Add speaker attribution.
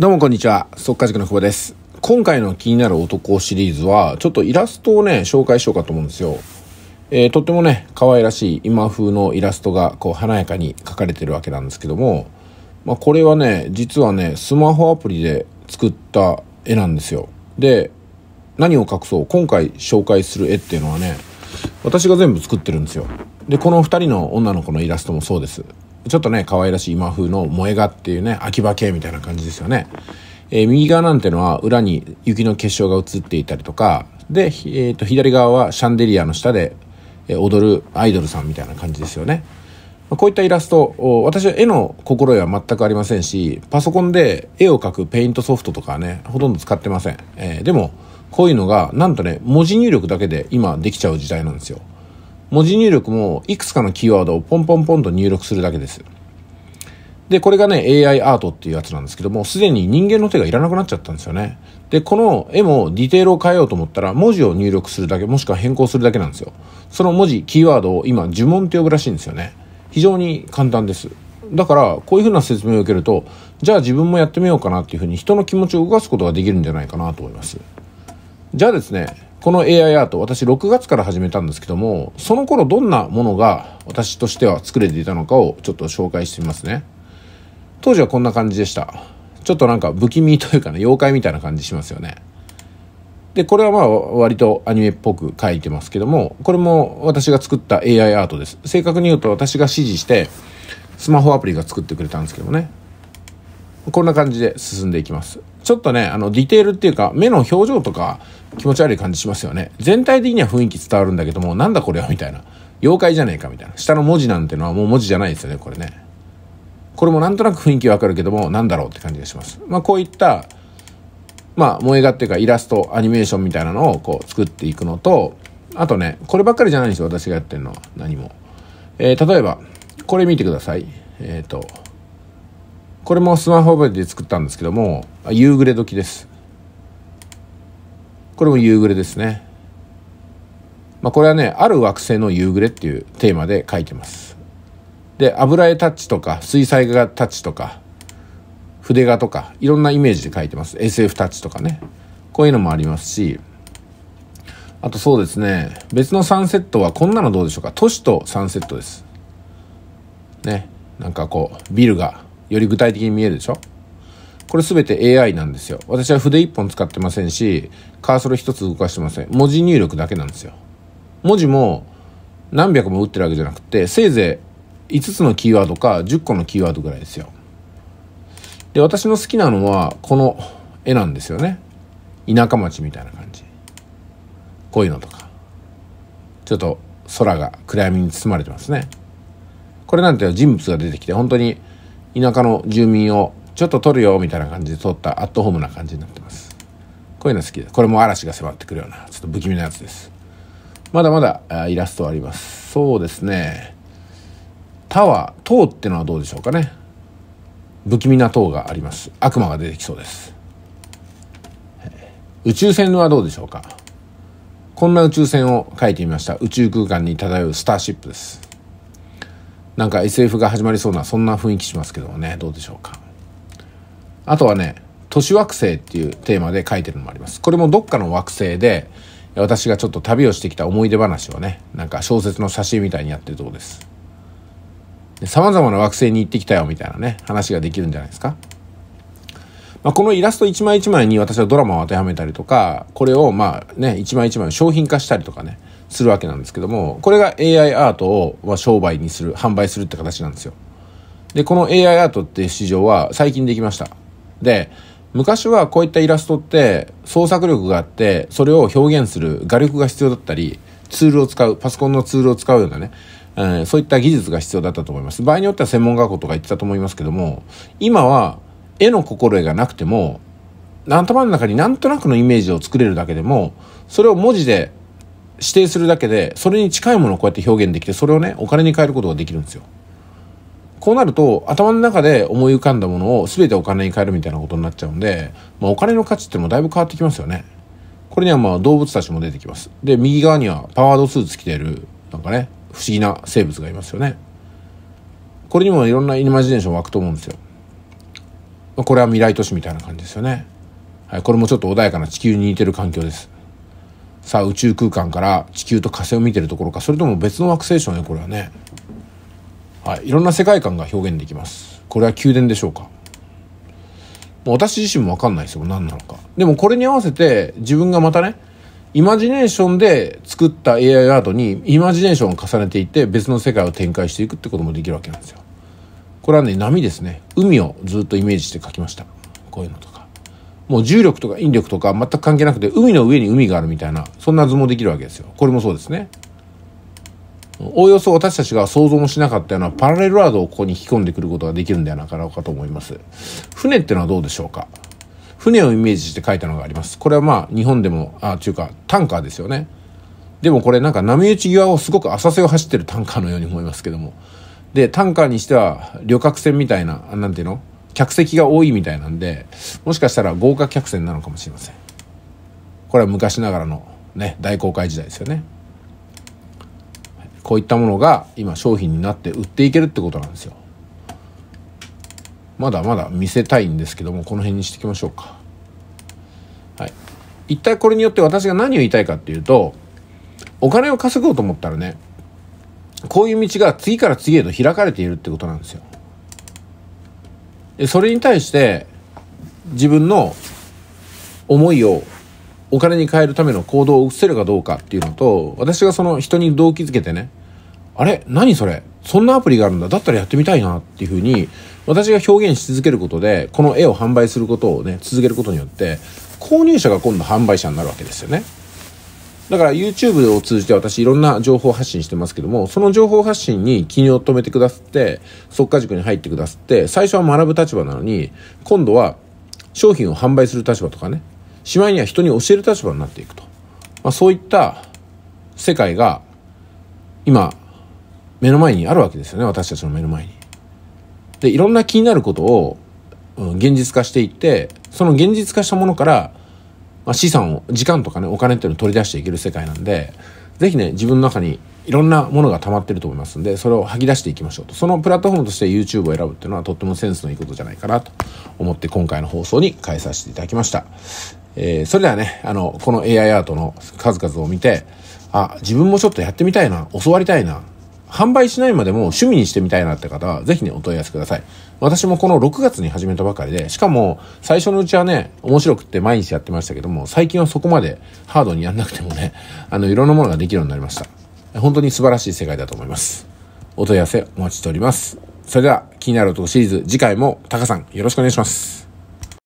Speaker 1: どうもこんにちは。速稼塾の久保です。今回の気になる男シリーズは、ちょっとイラストをね、紹介しようかと思うんですよ。えー、とってもね、可愛らしい今風のイラストが、こう、華やかに描かれてるわけなんですけども、まあ、これはね、実はね、スマホアプリで作った絵なんですよ。で、何を隠そう、今回紹介する絵っていうのはね、私が全部作ってるんですよ。で、この2人の女の子のイラストもそうです。ちょっとね、可愛らしい今風の萌えがっていうね、秋葉系みたいな感じですよね。えー、右側なんてのは裏に雪の結晶が映っていたりとか、で、えー、と左側はシャンデリアの下で踊るアイドルさんみたいな感じですよね。こういったイラスト、私は絵の心得は全くありませんし、パソコンで絵を描くペイントソフトとかはね、ほとんど使ってません。えー、でも、こういうのが、なんとね、文字入力だけで今できちゃう時代なんですよ。文字入力もいくつかのキーワードをポンポンポンと入力するだけです。で、これがね、AI アートっていうやつなんですけども、すでに人間の手がいらなくなっちゃったんですよね。で、この絵もディテールを変えようと思ったら、文字を入力するだけ、もしくは変更するだけなんですよ。その文字、キーワードを今、呪文って呼ぶらしいんですよね。非常に簡単です。だから、こういうふうな説明を受けると、じゃあ自分もやってみようかなっていうふうに、人の気持ちを動かすことができるんじゃないかなと思います。じゃあですね、この AI アート、私6月から始めたんですけども、その頃どんなものが私としては作れていたのかをちょっと紹介してみますね。当時はこんな感じでした。ちょっとなんか不気味というかね、妖怪みたいな感じしますよね。で、これはまあ割とアニメっぽく書いてますけども、これも私が作った AI アートです。正確に言うと私が指示して、スマホアプリが作ってくれたんですけどもね。こんな感じで進んでいきます。ちょっとね、あの、ディテールっていうか、目の表情とか気持ち悪い感じしますよね。全体的には雰囲気伝わるんだけども、なんだこれはみたいな。妖怪じゃねえかみたいな。下の文字なんてのはもう文字じゃないですよね、これね。これもなんとなく雰囲気わかるけども、なんだろうって感じがします。まあ、こういった、まあ、萌え画っていうかイラスト、アニメーションみたいなのをこう作っていくのと、あとね、こればっかりじゃないんですよ、私がやってるのは。何も。えー、例えば、これ見てください。えっ、ー、と、これもスマホアで作ったんですけども夕暮れ時ですこれも夕暮れですねまあこれはねある惑星の夕暮れっていうテーマで書いてますで油絵タッチとか水彩画タッチとか筆画とかいろんなイメージで書いてます SF タッチとかねこういうのもありますしあとそうですね別のサンセットはこんなのどうでしょうか都市とサンセットですねなんかこうビルがより具体的に見えるでしょこれ全て AI なんですよ。私は筆一本使ってませんし、カーソル一つ動かしてません。文字入力だけなんですよ。文字も何百も打ってるわけじゃなくて、せいぜい5つのキーワードか10個のキーワードぐらいですよ。で、私の好きなのはこの絵なんですよね。田舎町みたいな感じ。こういうのとか。ちょっと空が暗闇に包まれてますね。これなんて人物が出てきて本当に田舎の住民をちょっと撮るよみたいな感じで撮ったアットホームな感じになってますこういうの好きですこれも嵐が迫ってくるようなちょっと不気味なやつですまだまだイラストありますそうですねタワー塔ってのはどうでしょうかね不気味な塔があります悪魔が出てきそうです宇宙船はどうでしょうかこんな宇宙船を描いてみました宇宙空間に漂うスターシップですなんか SF が始まりそうなそんな雰囲気しますけどもねどうでしょうかあとはね都市惑星っていうテーマで書いてるのもありますこれもどっかの惑星で私がちょっと旅をしてきた思い出話をねなんか小説の写真みたいにやってるとこですさまざまな惑星に行ってきたよみたいなね話ができるんじゃないですか、まあ、このイラスト一枚一枚に私はドラマを当てはめたりとかこれをまあね一枚一枚商品化したりとかねするわけなんですけども、これが AI アートを、商売にする、販売するって形なんですよ。で、この AI アートって市場は最近できました。で、昔はこういったイラストって創作力があって、それを表現する画力が必要だったり、ツールを使う、パソコンのツールを使うようなね、えー、そういった技術が必要だったと思います。場合によっては専門学校とか行ってたと思いますけども、今は絵の心得がなくても、頭の中になんとなくのイメージを作れるだけでも、それを文字で指定するだけで、それに近いものをこうやって表現できて、それをね、お金に変えることができるんですよ。こうなると、頭の中で思い浮かんだものを全てお金に変えるみたいなことになっちゃうんで、まあ、お金の価値ってもだいぶ変わってきますよね。これにはまあ動物たちも出てきます。で、右側にはパワードスーツ着ている、なんかね、不思議な生物がいますよね。これにもいろんなイマジネーション湧くと思うんですよ。まあ、これは未来都市みたいな感じですよね。はい、これもちょっと穏やかな地球に似てる環境です。さあ宇宙空間から地球と火星を見てるところかそれとも別の惑星でしょうねこれはねはいいろんな世界観が表現できますこれは宮殿でしょうか私自身も分かんないですよ何なのかでもこれに合わせて自分がまたねイマジネーションで作った AI アートにイマジネーションを重ねていって別の世界を展開していくってこともできるわけなんですよこれはね波ですね海をずっとイメージして描きましたこういうのともう重力とか引力とか全く関係なくて、海の上に海があるみたいな、そんな図もできるわけですよ。これもそうですね。おおよそ私たちが想像もしなかったようなパラレルワードをここに引き込んでくることができるんではなかろうかと思います。船ってのはどうでしょうか船をイメージして書いたのがあります。これはまあ日本でも、あ、あ、というかタンカーですよね。でもこれなんか波打ち際をすごく浅瀬を走ってるタンカーのように思いますけども。で、タンカーにしては旅客船みたいな、なんていうの客席が多いみたいなんで、もしかしたら豪華客船なのかもしれません。これは昔ながらのね、大航海時代ですよね。こういったものが今商品になって売っていけるってことなんですよ。まだまだ見せたいんですけども、この辺にしていきましょうか。はい。一体これによって私が何を言いたいかっていうと、お金を稼ごうと思ったらね、こういう道が次から次へと開かれているってことなんですよ。それに対して自分の思いをお金に変えるための行動を移せるかどうかっていうのと私がその人に動機づけてねあれ何それそんなアプリがあるんだだったらやってみたいなっていうふうに私が表現し続けることでこの絵を販売することをね続けることによって購入者が今度販売者になるわけですよね。だから YouTube を通じて私いろんな情報発信してますけども、その情報発信に気に止めてくださって、即価塾に入ってくださって、最初は学ぶ立場なのに、今度は商品を販売する立場とかね、しまいには人に教える立場になっていくと。まあ、そういった世界が今、目の前にあるわけですよね、私たちの目の前に。で、いろんな気になることを現実化していって、その現実化したものからまあ、資産を、時間とかね、お金っていうのを取り出していける世界なんで、ぜひね、自分の中にいろんなものが溜まってると思いますんで、それを吐き出していきましょうと。そのプラットフォームとして YouTube を選ぶっていうのはとってもセンスのいいことじゃないかなと思って今回の放送に変えさせていただきました。えー、それではね、あの、この AI アートの数々を見て、あ、自分もちょっとやってみたいな、教わりたいな、販売しないまでも趣味にしてみたいなって方は、ぜひね、お問い合わせください。私もこの6月に始めたばかりで、しかも最初のうちはね、面白くって毎日やってましたけども、最近はそこまでハードにやんなくてもね、あの、いろんなものができるようになりました。本当に素晴らしい世界だと思います。お問い合わせお待ちしております。それでは、気になる男シリーズ、次回もタカさんよろしくお願いします。